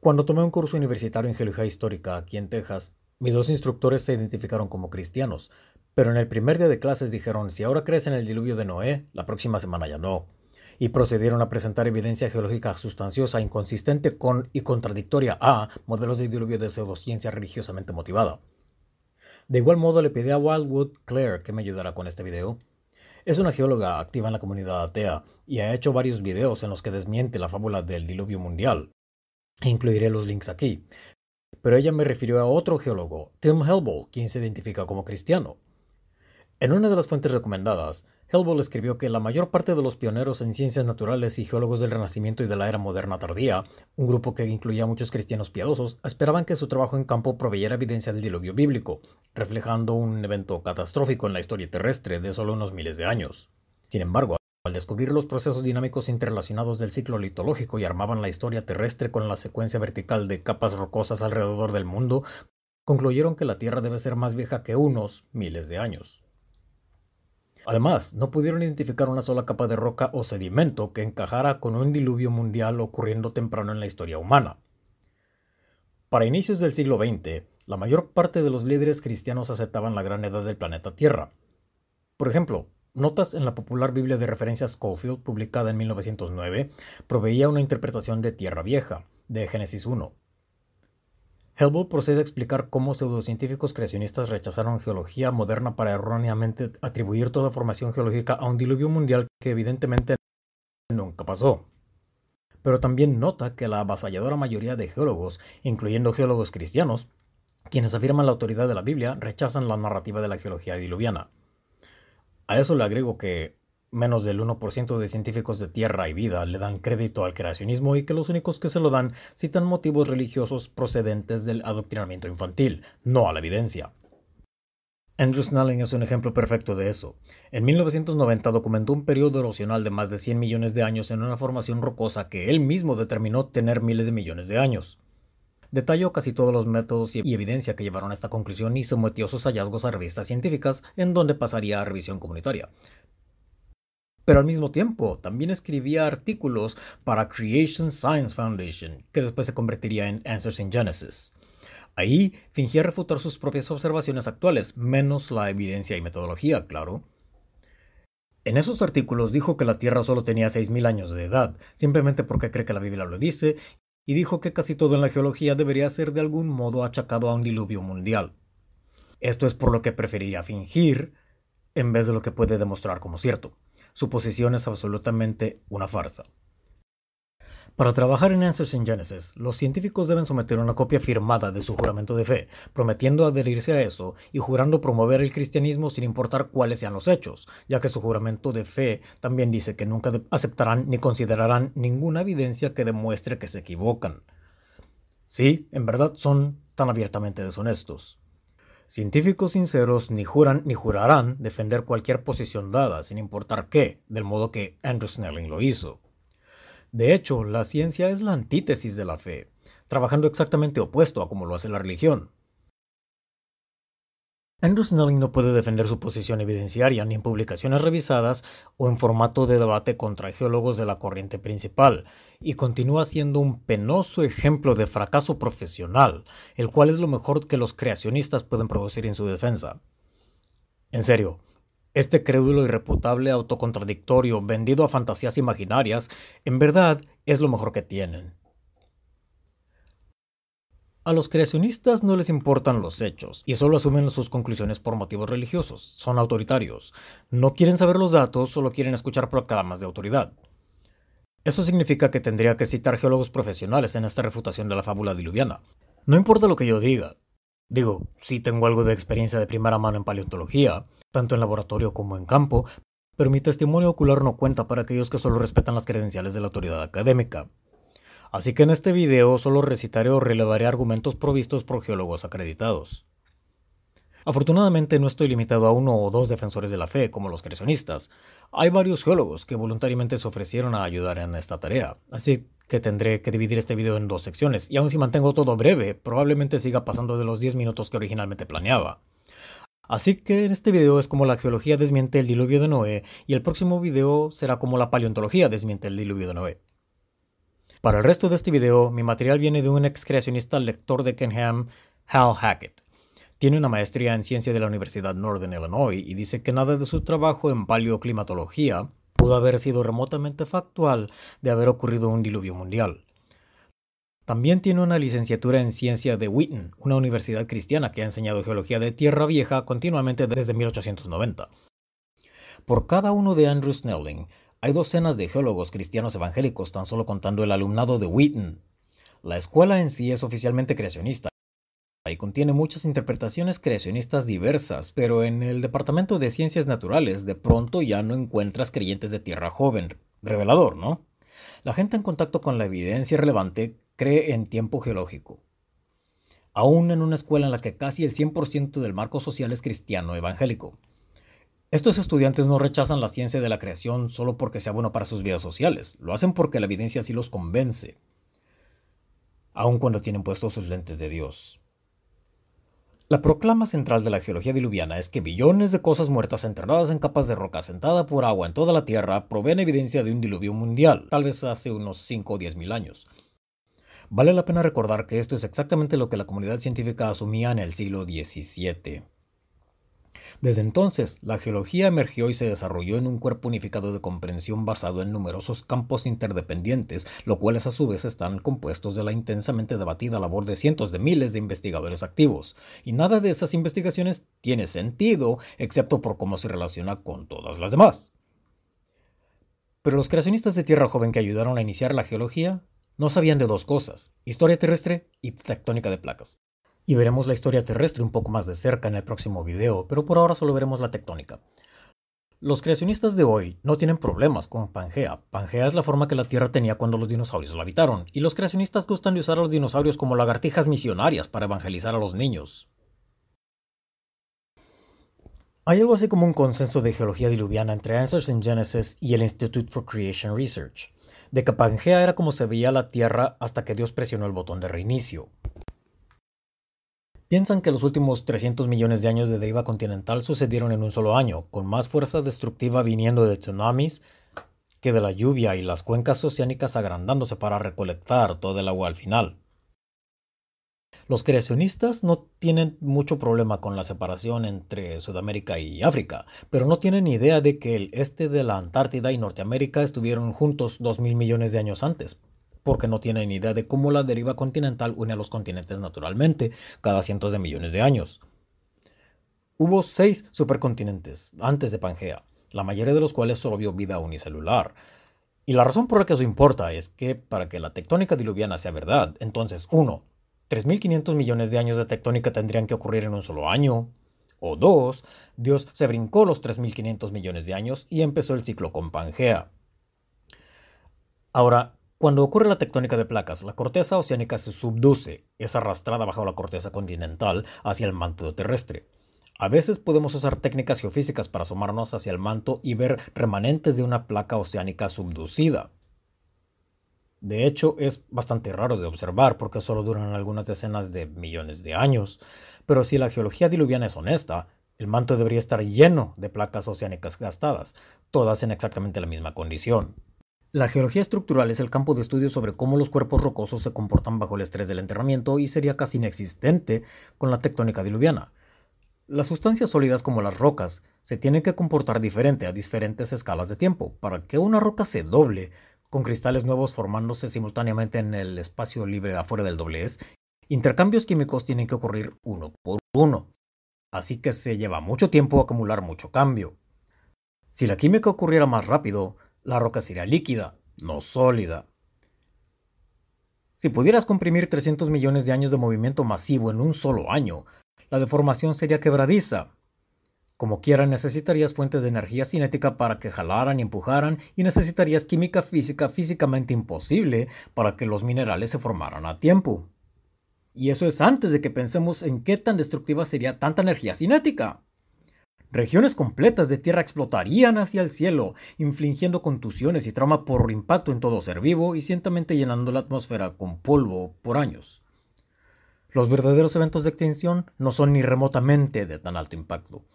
Cuando tomé un curso universitario en geología histórica aquí en Texas, mis dos instructores se identificaron como cristianos, pero en el primer día de clases dijeron, si ahora crees en el diluvio de Noé, la próxima semana ya no. Y procedieron a presentar evidencia geológica sustanciosa, inconsistente con y contradictoria a modelos de diluvio de pseudociencia religiosamente motivada. De igual modo le pedí a Wildwood Claire que me ayudara con este video. Es una geóloga activa en la comunidad atea y ha hecho varios videos en los que desmiente la fábula del diluvio mundial. E incluiré los links aquí. Pero ella me refirió a otro geólogo, Tim Helbol, quien se identifica como cristiano. En una de las fuentes recomendadas, Helbol escribió que la mayor parte de los pioneros en ciencias naturales y geólogos del Renacimiento y de la Era Moderna Tardía, un grupo que incluía muchos cristianos piadosos, esperaban que su trabajo en campo proveyera evidencia del diluvio bíblico, reflejando un evento catastrófico en la historia terrestre de solo unos miles de años. Sin embargo, al descubrir los procesos dinámicos interrelacionados del ciclo litológico y armaban la historia terrestre con la secuencia vertical de capas rocosas alrededor del mundo, concluyeron que la Tierra debe ser más vieja que unos miles de años. Además, no pudieron identificar una sola capa de roca o sedimento que encajara con un diluvio mundial ocurriendo temprano en la historia humana. Para inicios del siglo XX, la mayor parte de los líderes cristianos aceptaban la gran edad del planeta Tierra. Por ejemplo, Notas en la popular Biblia de referencias Schofield, publicada en 1909, proveía una interpretación de Tierra Vieja, de Génesis 1. Helbo procede a explicar cómo pseudocientíficos creacionistas rechazaron geología moderna para erróneamente atribuir toda formación geológica a un diluvio mundial que evidentemente nunca pasó. Pero también nota que la avasalladora mayoría de geólogos, incluyendo geólogos cristianos, quienes afirman la autoridad de la Biblia, rechazan la narrativa de la geología diluviana. A eso le agrego que menos del 1% de científicos de Tierra y Vida le dan crédito al creacionismo y que los únicos que se lo dan citan motivos religiosos procedentes del adoctrinamiento infantil, no a la evidencia. Andrew Snelling es un ejemplo perfecto de eso. En 1990 documentó un periodo erosional de más de 100 millones de años en una formación rocosa que él mismo determinó tener miles de millones de años. Detalló casi todos los métodos y evidencia que llevaron a esta conclusión y sometió sus hallazgos a revistas científicas en donde pasaría a revisión comunitaria. Pero al mismo tiempo, también escribía artículos para Creation Science Foundation, que después se convertiría en Answers in Genesis. Ahí fingía refutar sus propias observaciones actuales, menos la evidencia y metodología, claro. En esos artículos dijo que la Tierra solo tenía 6.000 años de edad, simplemente porque cree que la Biblia lo dice y dijo que casi todo en la geología debería ser de algún modo achacado a un diluvio mundial. Esto es por lo que preferiría fingir en vez de lo que puede demostrar como cierto. Su posición es absolutamente una farsa. Para trabajar en Answers in Genesis, los científicos deben someter una copia firmada de su juramento de fe, prometiendo adherirse a eso y jurando promover el cristianismo sin importar cuáles sean los hechos, ya que su juramento de fe también dice que nunca aceptarán ni considerarán ninguna evidencia que demuestre que se equivocan. Sí, en verdad son tan abiertamente deshonestos. Científicos sinceros ni juran ni jurarán defender cualquier posición dada, sin importar qué, del modo que Andrew Snelling lo hizo. De hecho, la ciencia es la antítesis de la fe, trabajando exactamente opuesto a como lo hace la religión. Andrew Snelling no puede defender su posición evidenciaria ni en publicaciones revisadas o en formato de debate contra geólogos de la corriente principal, y continúa siendo un penoso ejemplo de fracaso profesional, el cual es lo mejor que los creacionistas pueden producir en su defensa. En serio, este crédulo y reputable autocontradictorio vendido a fantasías imaginarias, en verdad es lo mejor que tienen. A los creacionistas no les importan los hechos y solo asumen sus conclusiones por motivos religiosos. Son autoritarios. No quieren saber los datos, solo quieren escuchar proclamas de autoridad. Eso significa que tendría que citar geólogos profesionales en esta refutación de la fábula diluviana. No importa lo que yo diga, Digo, sí tengo algo de experiencia de primera mano en paleontología, tanto en laboratorio como en campo, pero mi testimonio ocular no cuenta para aquellos que solo respetan las credenciales de la autoridad académica. Así que en este video solo recitaré o relevaré argumentos provistos por geólogos acreditados. Afortunadamente no estoy limitado a uno o dos defensores de la fe, como los creacionistas. Hay varios geólogos que voluntariamente se ofrecieron a ayudar en esta tarea, así que tendré que dividir este video en dos secciones, y aun si mantengo todo breve, probablemente siga pasando de los 10 minutos que originalmente planeaba. Así que en este video es como la geología desmiente el diluvio de Noé, y el próximo video será como la paleontología desmiente el diluvio de Noé. Para el resto de este video, mi material viene de un excreacionista lector de Kenham, Hal Hackett. Tiene una maestría en ciencia de la Universidad Northern Illinois y dice que nada de su trabajo en paleoclimatología pudo haber sido remotamente factual de haber ocurrido un diluvio mundial. También tiene una licenciatura en ciencia de Wheaton, una universidad cristiana que ha enseñado geología de Tierra Vieja continuamente desde 1890. Por cada uno de Andrew Snelling, hay docenas de geólogos cristianos evangélicos tan solo contando el alumnado de Wheaton. La escuela en sí es oficialmente creacionista y contiene muchas interpretaciones creacionistas diversas, pero en el Departamento de Ciencias Naturales de pronto ya no encuentras creyentes de tierra joven. Revelador, ¿no? La gente en contacto con la evidencia relevante cree en tiempo geológico. Aún en una escuela en la que casi el 100% del marco social es cristiano evangélico. Estos estudiantes no rechazan la ciencia de la creación solo porque sea bueno para sus vidas sociales, lo hacen porque la evidencia así los convence, aun cuando tienen puestos sus lentes de Dios. La proclama central de la geología diluviana es que billones de cosas muertas enterradas en capas de roca sentada por agua en toda la Tierra proveen evidencia de un diluvio mundial, tal vez hace unos 5 o 10 mil años. Vale la pena recordar que esto es exactamente lo que la comunidad científica asumía en el siglo XVII. Desde entonces, la geología emergió y se desarrolló en un cuerpo unificado de comprensión basado en numerosos campos interdependientes, lo cuales a su vez están compuestos de la intensamente debatida labor de cientos de miles de investigadores activos. Y nada de esas investigaciones tiene sentido, excepto por cómo se relaciona con todas las demás. Pero los creacionistas de Tierra Joven que ayudaron a iniciar la geología no sabían de dos cosas, historia terrestre y tectónica de placas y veremos la historia terrestre un poco más de cerca en el próximo video, pero por ahora solo veremos la tectónica. Los creacionistas de hoy no tienen problemas con Pangea. Pangea es la forma que la Tierra tenía cuando los dinosaurios la habitaron, y los creacionistas gustan de usar a los dinosaurios como lagartijas misionarias para evangelizar a los niños. Hay algo así como un consenso de geología diluviana entre Answers in Genesis y el Institute for Creation Research, de que Pangea era como se veía la Tierra hasta que Dios presionó el botón de reinicio. Piensan que los últimos 300 millones de años de deriva continental sucedieron en un solo año, con más fuerza destructiva viniendo de tsunamis que de la lluvia y las cuencas oceánicas agrandándose para recolectar todo el agua al final. Los creacionistas no tienen mucho problema con la separación entre Sudamérica y África, pero no tienen idea de que el este de la Antártida y Norteamérica estuvieron juntos 2.000 millones de años antes porque no tienen idea de cómo la deriva continental une a los continentes naturalmente cada cientos de millones de años. Hubo seis supercontinentes antes de Pangea, la mayoría de los cuales solo vio vida unicelular. Y la razón por la que eso importa es que para que la tectónica diluviana sea verdad, entonces uno, 3.500 millones de años de tectónica tendrían que ocurrir en un solo año. O dos, Dios se brincó los 3.500 millones de años y empezó el ciclo con Pangea. Ahora, cuando ocurre la tectónica de placas, la corteza oceánica se subduce, es arrastrada bajo la corteza continental hacia el manto terrestre. A veces podemos usar técnicas geofísicas para asomarnos hacia el manto y ver remanentes de una placa oceánica subducida. De hecho, es bastante raro de observar porque solo duran algunas decenas de millones de años. Pero si la geología diluviana es honesta, el manto debería estar lleno de placas oceánicas gastadas, todas en exactamente la misma condición. La geología estructural es el campo de estudio sobre cómo los cuerpos rocosos se comportan bajo el estrés del enterramiento y sería casi inexistente con la tectónica diluviana. Las sustancias sólidas como las rocas se tienen que comportar diferente a diferentes escalas de tiempo. Para que una roca se doble, con cristales nuevos formándose simultáneamente en el espacio libre afuera del doblez, intercambios químicos tienen que ocurrir uno por uno. Así que se lleva mucho tiempo acumular mucho cambio. Si la química ocurriera más rápido, la roca sería líquida, no sólida. Si pudieras comprimir 300 millones de años de movimiento masivo en un solo año, la deformación sería quebradiza. Como quiera, necesitarías fuentes de energía cinética para que jalaran y empujaran y necesitarías química física físicamente imposible para que los minerales se formaran a tiempo. Y eso es antes de que pensemos en qué tan destructiva sería tanta energía cinética. Regiones completas de tierra explotarían hacia el cielo, infligiendo contusiones y trauma por impacto en todo ser vivo y cientamente llenando la atmósfera con polvo por años. Los verdaderos eventos de extinción no son ni remotamente de tan alto impacto.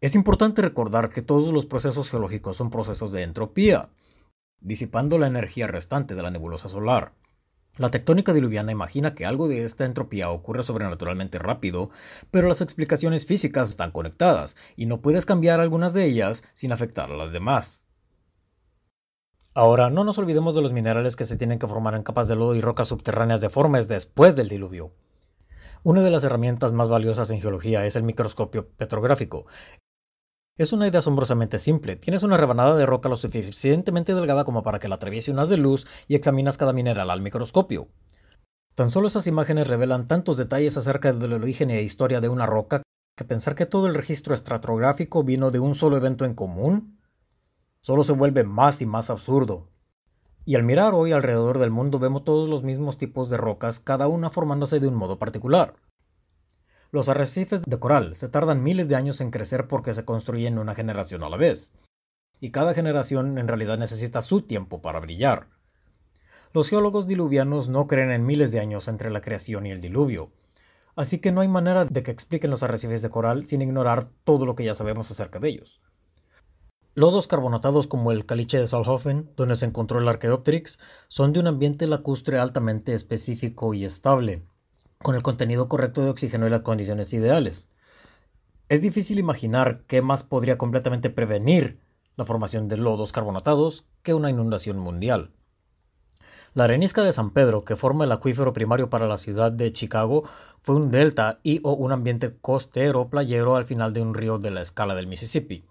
Es importante recordar que todos los procesos geológicos son procesos de entropía, disipando la energía restante de la nebulosa solar. La tectónica diluviana imagina que algo de esta entropía ocurre sobrenaturalmente rápido, pero las explicaciones físicas están conectadas y no puedes cambiar algunas de ellas sin afectar a las demás. Ahora, no nos olvidemos de los minerales que se tienen que formar en capas de lodo y rocas subterráneas deformes después del diluvio. Una de las herramientas más valiosas en geología es el microscopio petrográfico, es una idea asombrosamente simple. Tienes una rebanada de roca lo suficientemente delgada como para que la atraviese un haz de luz y examinas cada mineral al microscopio. Tan solo esas imágenes revelan tantos detalles acerca del origen e historia de una roca que pensar que todo el registro estratográfico vino de un solo evento en común solo se vuelve más y más absurdo. Y al mirar hoy alrededor del mundo vemos todos los mismos tipos de rocas, cada una formándose de un modo particular. Los arrecifes de coral se tardan miles de años en crecer porque se construyen una generación a la vez, y cada generación en realidad necesita su tiempo para brillar. Los geólogos diluvianos no creen en miles de años entre la creación y el diluvio, así que no hay manera de que expliquen los arrecifes de coral sin ignorar todo lo que ya sabemos acerca de ellos. Lodos carbonatados como el caliche de Solhofen, donde se encontró el Archaeopteryx, son de un ambiente lacustre altamente específico y estable, con el contenido correcto de oxígeno y las condiciones ideales. Es difícil imaginar qué más podría completamente prevenir la formación de lodos carbonatados que una inundación mundial. La arenisca de San Pedro, que forma el acuífero primario para la ciudad de Chicago, fue un delta y o un ambiente costero playero al final de un río de la escala del Mississippi.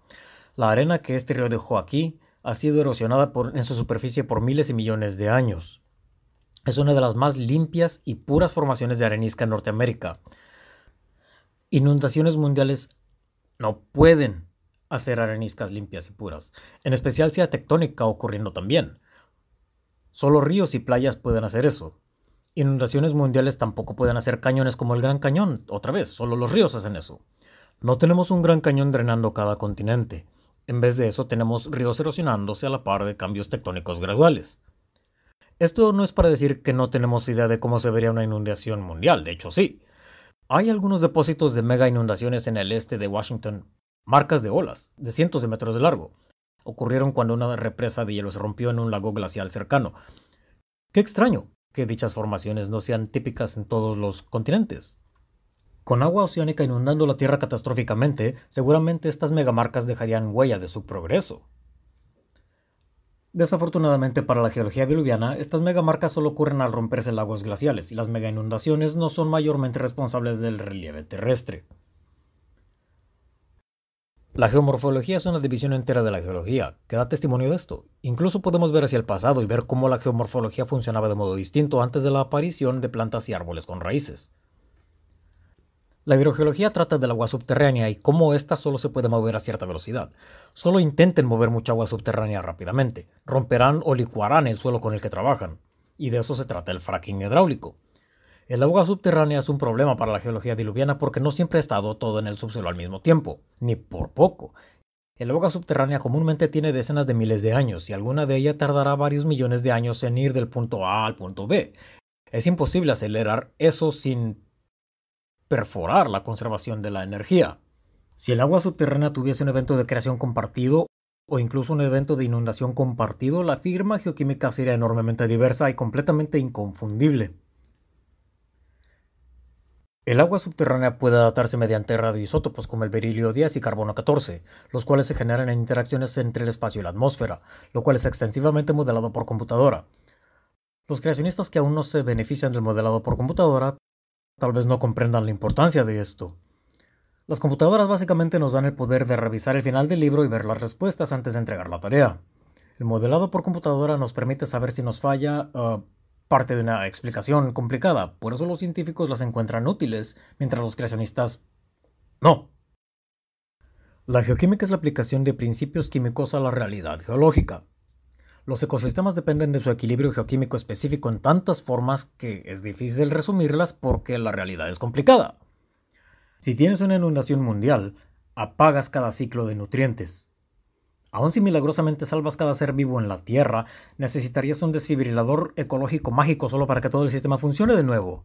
La arena que este río dejó aquí ha sido erosionada en su superficie por miles y millones de años es una de las más limpias y puras formaciones de arenisca en Norteamérica. Inundaciones mundiales no pueden hacer areniscas limpias y puras, en especial si la tectónica ocurriendo también. Solo ríos y playas pueden hacer eso. Inundaciones mundiales tampoco pueden hacer cañones como el Gran Cañón, otra vez, solo los ríos hacen eso. No tenemos un gran cañón drenando cada continente. En vez de eso tenemos ríos erosionándose a la par de cambios tectónicos graduales. Esto no es para decir que no tenemos idea de cómo se vería una inundación mundial, de hecho sí. Hay algunos depósitos de mega inundaciones en el este de Washington, marcas de olas, de cientos de metros de largo. Ocurrieron cuando una represa de hielo se rompió en un lago glacial cercano. Qué extraño que dichas formaciones no sean típicas en todos los continentes. Con agua oceánica inundando la Tierra catastróficamente, seguramente estas megamarcas dejarían huella de su progreso. Desafortunadamente para la geología diluviana, estas megamarcas solo ocurren al romperse lagos glaciales y las mega inundaciones no son mayormente responsables del relieve terrestre. La geomorfología es una división entera de la geología, que da testimonio de esto. Incluso podemos ver hacia el pasado y ver cómo la geomorfología funcionaba de modo distinto antes de la aparición de plantas y árboles con raíces. La hidrogeología trata del agua subterránea y cómo ésta solo se puede mover a cierta velocidad. Solo intenten mover mucha agua subterránea rápidamente, romperán o licuarán el suelo con el que trabajan. Y de eso se trata el fracking hidráulico. El agua subterránea es un problema para la geología diluviana porque no siempre ha estado todo en el subsuelo al mismo tiempo, ni por poco. El agua subterránea comúnmente tiene decenas de miles de años y alguna de ellas tardará varios millones de años en ir del punto A al punto B. Es imposible acelerar eso sin perforar la conservación de la energía. Si el agua subterránea tuviese un evento de creación compartido o incluso un evento de inundación compartido, la firma geoquímica sería enormemente diversa y completamente inconfundible. El agua subterránea puede adaptarse mediante radioisótopos como el berilio 10 y carbono 14, los cuales se generan en interacciones entre el espacio y la atmósfera, lo cual es extensivamente modelado por computadora. Los creacionistas que aún no se benefician del modelado por computadora Tal vez no comprendan la importancia de esto. Las computadoras básicamente nos dan el poder de revisar el final del libro y ver las respuestas antes de entregar la tarea. El modelado por computadora nos permite saber si nos falla ah, parte de una explicación complicada, por eso los científicos las encuentran útiles, mientras los creacionistas no. La geoquímica es la aplicación de principios químicos a la realidad geológica. Los ecosistemas dependen de su equilibrio geoquímico específico en tantas formas que es difícil resumirlas porque la realidad es complicada. Si tienes una inundación mundial, apagas cada ciclo de nutrientes. Aun si milagrosamente salvas cada ser vivo en la Tierra, necesitarías un desfibrilador ecológico mágico solo para que todo el sistema funcione de nuevo.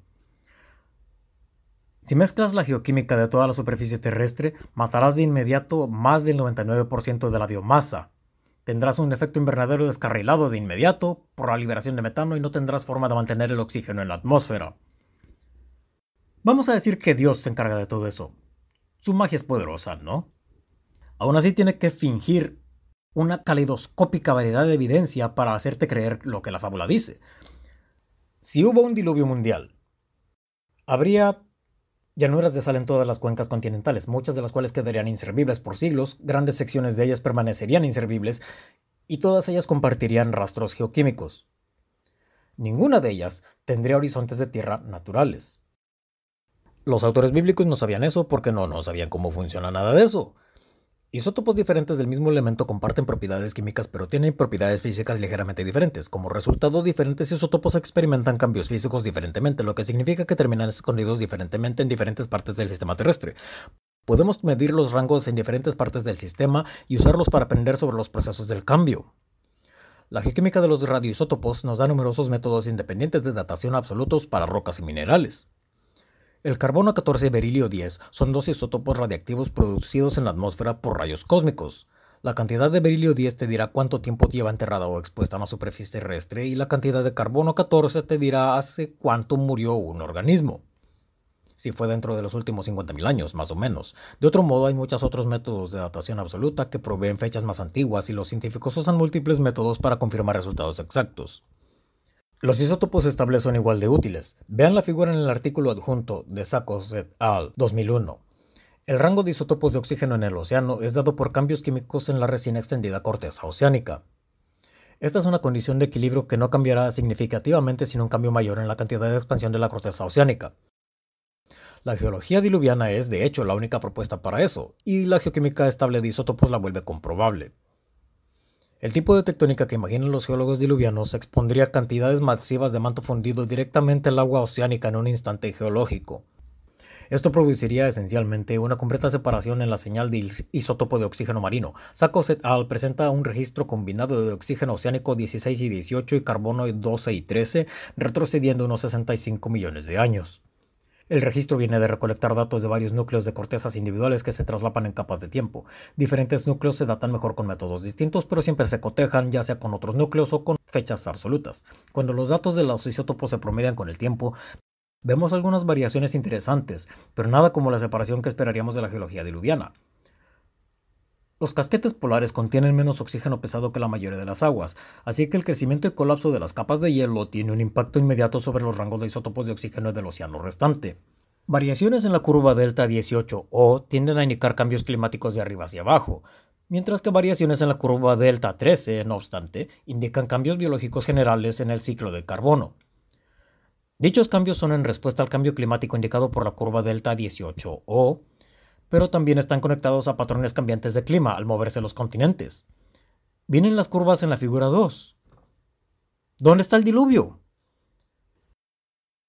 Si mezclas la geoquímica de toda la superficie terrestre, matarás de inmediato más del 99% de la biomasa. Tendrás un efecto invernadero descarrilado de inmediato por la liberación de metano y no tendrás forma de mantener el oxígeno en la atmósfera. Vamos a decir que Dios se encarga de todo eso. Su magia es poderosa, ¿no? Aún así tiene que fingir una calidoscópica variedad de evidencia para hacerte creer lo que la fábula dice. Si hubo un diluvio mundial, habría Llanuras salen todas las cuencas continentales, muchas de las cuales quedarían inservibles por siglos, grandes secciones de ellas permanecerían inservibles y todas ellas compartirían rastros geoquímicos. Ninguna de ellas tendría horizontes de tierra naturales. Los autores bíblicos no sabían eso porque no, no sabían cómo funciona nada de eso. Isótopos diferentes del mismo elemento comparten propiedades químicas pero tienen propiedades físicas ligeramente diferentes. Como resultado, diferentes isótopos experimentan cambios físicos diferentemente, lo que significa que terminan escondidos diferentemente en diferentes partes del sistema terrestre. Podemos medir los rangos en diferentes partes del sistema y usarlos para aprender sobre los procesos del cambio. La geoquímica de los radioisótopos nos da numerosos métodos independientes de datación absolutos para rocas y minerales. El carbono 14 y berilio 10 son dos isótopos radiactivos producidos en la atmósfera por rayos cósmicos. La cantidad de berilio 10 te dirá cuánto tiempo lleva enterrada o expuesta a la superficie terrestre y la cantidad de carbono 14 te dirá hace cuánto murió un organismo. Si fue dentro de los últimos 50.000 años, más o menos. De otro modo, hay muchos otros métodos de datación absoluta que proveen fechas más antiguas y los científicos usan múltiples métodos para confirmar resultados exactos. Los isótopos estables son igual de útiles. Vean la figura en el artículo adjunto de Sacos et al. 2001. El rango de isótopos de oxígeno en el océano es dado por cambios químicos en la recién extendida corteza oceánica. Esta es una condición de equilibrio que no cambiará significativamente sin un cambio mayor en la cantidad de expansión de la corteza oceánica. La geología diluviana es, de hecho, la única propuesta para eso, y la geoquímica estable de isótopos la vuelve comprobable. El tipo de tectónica que imaginan los geólogos diluvianos expondría cantidades masivas de manto fundido directamente al agua oceánica en un instante geológico. Esto produciría esencialmente una completa separación en la señal de isótopo de oxígeno marino. saco et al. presenta un registro combinado de oxígeno oceánico 16 y 18 y carbono 12 y 13, retrocediendo unos 65 millones de años. El registro viene de recolectar datos de varios núcleos de cortezas individuales que se traslapan en capas de tiempo. Diferentes núcleos se datan mejor con métodos distintos, pero siempre se cotejan, ya sea con otros núcleos o con fechas absolutas. Cuando los datos de los isótopos se promedian con el tiempo, vemos algunas variaciones interesantes, pero nada como la separación que esperaríamos de la geología diluviana. Los casquetes polares contienen menos oxígeno pesado que la mayoría de las aguas, así que el crecimiento y colapso de las capas de hielo tiene un impacto inmediato sobre los rangos de isótopos de oxígeno del océano restante. Variaciones en la curva delta 18 O tienden a indicar cambios climáticos de arriba hacia abajo, mientras que variaciones en la curva delta 13, no obstante, indican cambios biológicos generales en el ciclo de carbono. Dichos cambios son en respuesta al cambio climático indicado por la curva delta 18 O, pero también están conectados a patrones cambiantes de clima al moverse los continentes. Vienen las curvas en la figura 2. ¿Dónde está el diluvio?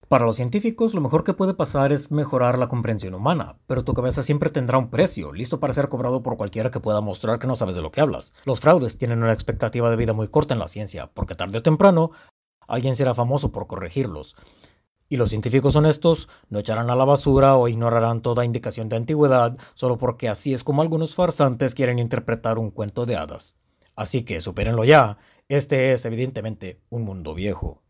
Para los científicos, lo mejor que puede pasar es mejorar la comprensión humana, pero tu cabeza siempre tendrá un precio, listo para ser cobrado por cualquiera que pueda mostrar que no sabes de lo que hablas. Los fraudes tienen una expectativa de vida muy corta en la ciencia, porque tarde o temprano alguien será famoso por corregirlos y los científicos honestos no echarán a la basura o ignorarán toda indicación de antigüedad solo porque así es como algunos farsantes quieren interpretar un cuento de hadas. Así que supérenlo ya, este es evidentemente un mundo viejo.